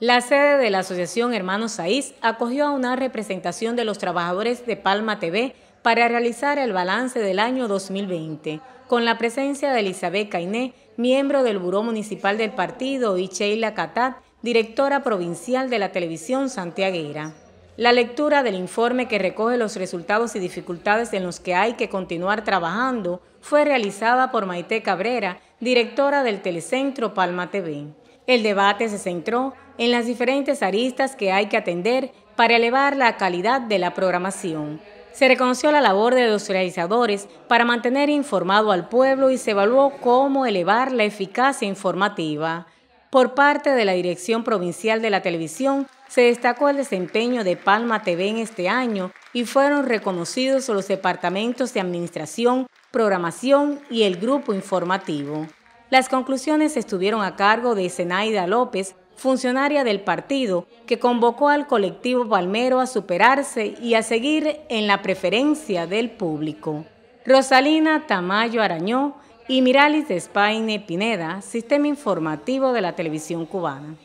La sede de la Asociación Hermanos Saiz acogió a una representación de los trabajadores de Palma TV para realizar el balance del año 2020, con la presencia de Elizabeth Cainé, miembro del Buró Municipal del Partido, y Sheila Catat, directora provincial de la televisión santiaguera. La lectura del informe que recoge los resultados y dificultades en los que hay que continuar trabajando fue realizada por Maite Cabrera, directora del Telecentro Palma TV el debate se centró en las diferentes aristas que hay que atender para elevar la calidad de la programación. Se reconoció la labor de los realizadores para mantener informado al pueblo y se evaluó cómo elevar la eficacia informativa. Por parte de la Dirección Provincial de la Televisión, se destacó el desempeño de Palma TV en este año y fueron reconocidos los departamentos de Administración, Programación y el Grupo Informativo. Las conclusiones estuvieron a cargo de Zenaida López, funcionaria del partido, que convocó al colectivo palmero a superarse y a seguir en la preferencia del público. Rosalina Tamayo Arañó y Miralis de Pineda, Sistema Informativo de la Televisión Cubana.